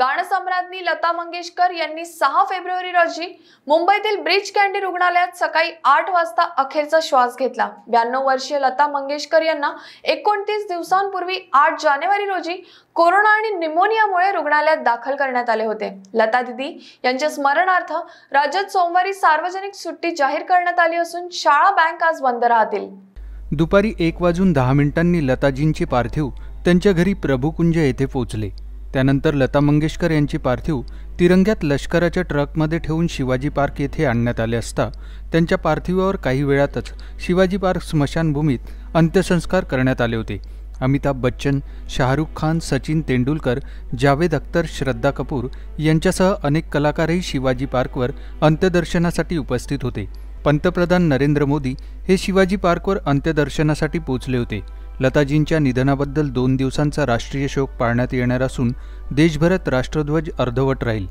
गाणसम्राज्ञी लता मंगेशकर यांनी सहा फेब्रुवारी रोजी मुंबईतील ब्रिज कॅन्डी रुग्णालयात सकाळी आठ वाजता अखेरचा श्वास घेतला ब्याण्णव वर्षीय लता मंगेशकर यांना एकोणतीस दिवसांपूर्वी आठ जानेवारी रोजी कोरोना आणि निमोनियामुळे रुग्णालयात दाखल करण्यात आले होते लता दिदी यांच्या स्मरणार्थ राज्यात सोमवारी सार्वजनिक सुट्टी जाहीर करण्यात आली असून शाळा बँक आज बंद राहतील दुपारी एक वाजून दहा मिनिटांनी लताजींचे पार्थिव त्यांच्या घरी प्रभुकुंज येथे पोहोचले त्यानंतर लता मंगेशकर यांची पार्थिव तिरंग्यात लष्कराच्या ट्रकमध्ये ठेवून शिवाजी पार्क येथे आणण्यात आले असता त्यांच्या पार्थिवावर काही वेळातच शिवाजी पार्क स्मशानभूमीत अंत्यसंस्कार करण्यात आले होते अमिताभ बच्चन शाहरुख खान सचिन तेंडुलकर जावेद अख्तर श्रद्धा कपूर यांच्यासह अनेक कलाकारही शिवाजी पार्कवर अंत्यदर्शनासाठी उपस्थित होते पंतप्रधान नरेंद्र मोदी हे शिवाजी पार्कवर अंत्यदर्शनासाठी पोचले होते लताजींच्या निधनाबद्दल दोन दिवसांचा राष्ट्रीय शोक पाळण्यात येणार असून देशभरात राष्ट्रध्वज अर्धवट राहील